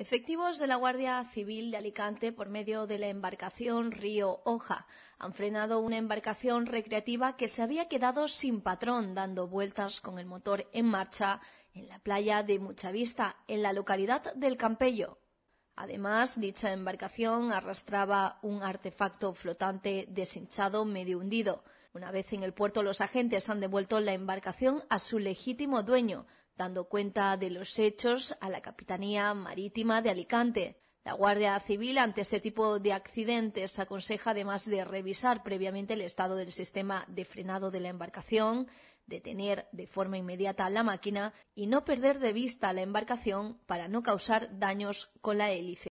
Efectivos de la Guardia Civil de Alicante, por medio de la embarcación Río Hoja, han frenado una embarcación recreativa que se había quedado sin patrón dando vueltas con el motor en marcha en la playa de Muchavista, en la localidad del Campello. Además, dicha embarcación arrastraba un artefacto flotante deshinchado medio hundido. Una vez en el puerto, los agentes han devuelto la embarcación a su legítimo dueño, dando cuenta de los hechos a la Capitanía Marítima de Alicante. La Guardia Civil ante este tipo de accidentes aconseja además de revisar previamente el estado del sistema de frenado de la embarcación, detener de forma inmediata la máquina y no perder de vista la embarcación para no causar daños con la hélice.